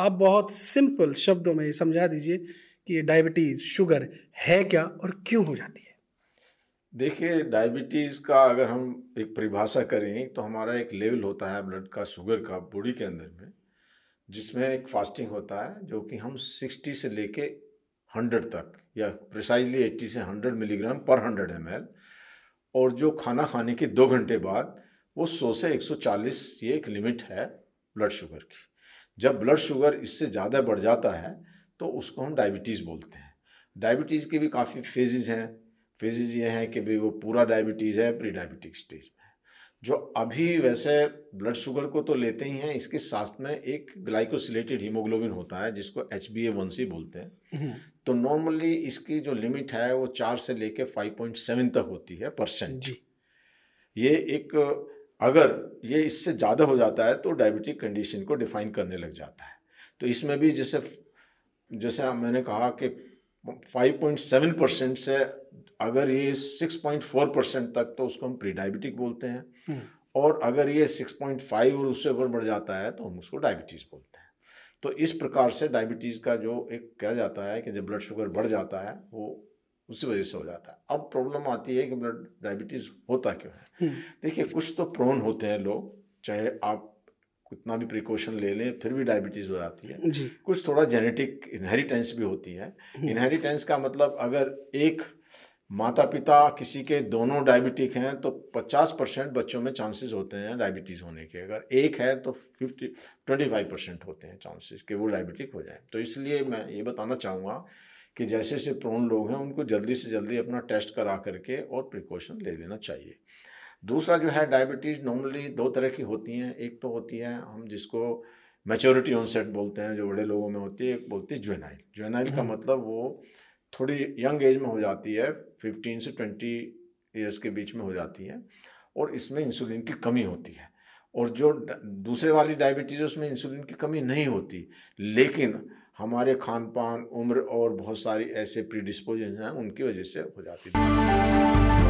आप बहुत सिंपल शब्दों में समझा दीजिए कि ये डायबिटीज़ शुगर है क्या और क्यों हो जाती है देखिए डायबिटीज़ का अगर हम एक परिभाषा करें तो हमारा एक लेवल होता है ब्लड का शुगर का बॉडी के अंदर में जिसमें एक फास्टिंग होता है जो कि हम 60 से लेके 100 तक या प्रिसाइजली 80 से 100 मिलीग्राम पर 100 एम और जो खाना खाने के दो घंटे बाद वो 100 से 140 ये एक लिमिट है ब्लड शुगर की जब ब्लड शुगर इससे ज़्यादा बढ़ जाता है तो उसको हम डायबिटीज़ बोलते हैं डायबिटीज़ के भी काफ़ी फेजेस हैं फेजेस ये हैं कि भाई वो पूरा डायबिटीज़ है प्री डायबिटिक स्टेज में जो अभी वैसे ब्लड शुगर को तो लेते ही हैं इसके साथ में एक ग्लाइकोसिलेटेड हीमोग्लोबिन होता है जिसको H B A one C बोलते हैं हम्म। तो नॉर्मली इसकी जो लिमिट है वो चार से लेके फाइव पॉइंट सेवन तक होती है परसेंट जी ये एक अगर ये इससे ज़्यादा हो जाता है तो डायबिटिक कंडीशन को डिफाइन करने लग जाता है तो इसमें भी जैसे जैसे मैंने कहा कि 5.7 परसेंट से अगर ये 6.4 परसेंट तक तो उसको हम प्री डायबिटिक बोलते हैं हम्म। और अगर ये 6.5 और उससे ऊपर बढ़ जाता है तो हम उसको डायबिटीज़ बोलते हैं तो इस प्रकार से डायबिटीज़ का जो एक कह जाता है कि जब ब्लड शुगर बढ़ जाता है वो उसी वजह से हो जाता है अब प्रॉब्लम आती है कि ब्लड डायबिटीज़ होता क्यों है हम्म। देखिए कुछ तो प्रोन होते हैं लोग चाहे आप कितना भी प्रिकॉशन ले लें फिर भी डायबिटीज़ हो जाती है जी। कुछ थोड़ा जेनेटिक इनहेरिटेंस भी होती है इनहेरिटेंस हम्म। का मतलब अगर एक माता पिता किसी के दोनों डायबिटिक हैं तो 50 परसेंट बच्चों में चांसेस होते हैं डायबिटीज़ होने के अगर एक है तो 50 25 परसेंट होते हैं चांसेस कि वो डायबिटिक हो जाए तो इसलिए मैं ये बताना चाहूँगा कि जैसे जैसे प्रोन लोग हैं उनको जल्दी से जल्दी अपना टेस्ट करा करके और प्रिकॉशन ले लेना चाहिए दूसरा जो है डायबिटीज़ नॉर्मली दो तरह की होती हैं एक तो होती है हम जिसको मेचोरिटी ऑनसेट बोलते हैं जो बड़े लोगों में होती है एक बोलती है ज्वेनाइल जुएनाइल का हम्म। मतलब वो थोड़ी यंग एज में हो जाती है फिफ्टीन से ट्वेंटी ईयर्स के बीच में हो जाती है और इसमें इंसुलिन की कमी होती है और जो दूसरे वाली डायबिटीज़ उसमें इंसुलिन की कमी नहीं होती लेकिन हमारे खान पान उम्र और बहुत सारी ऐसे प्रीडिस्पोजेशन हैं उनकी वजह से हो जाती है